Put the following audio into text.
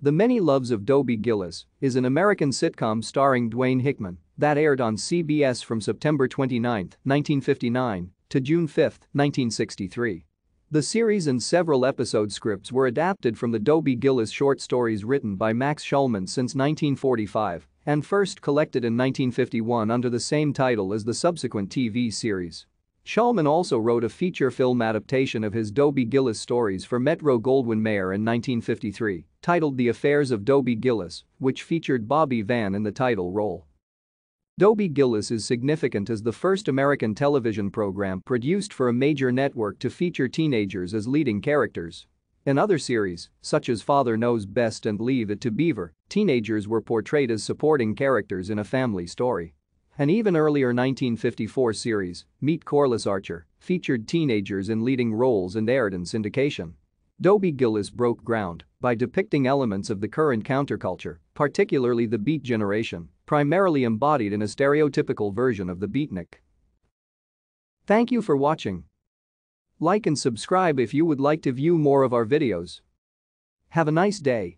The Many Loves of Dobie Gillis is an American sitcom starring Dwayne Hickman that aired on CBS from September 29, 1959 to June 5, 1963. The series and several episode scripts were adapted from the Dobie Gillis short stories written by Max Schulman since 1945 and first collected in 1951 under the same title as the subsequent TV series. Shulman also wrote a feature film adaptation of his Dobie Gillis stories for Metro-Goldwyn-Mayer in 1953, titled The Affairs of Dobie Gillis, which featured Bobby Van in the title role. Dobie Gillis is significant as the first American television program produced for a major network to feature teenagers as leading characters. In other series, such as Father Knows Best and Leave It to Beaver, teenagers were portrayed as supporting characters in a family story. An even earlier 1954 series, Meet Corliss Archer, featured teenagers in leading roles and aired in syndication. Dobie Gillis broke ground by depicting elements of the current counterculture, particularly the Beat Generation, primarily embodied in a stereotypical version of the beatnik. Thank you for watching. Like and subscribe if you would like to view more of our videos. Have a nice day.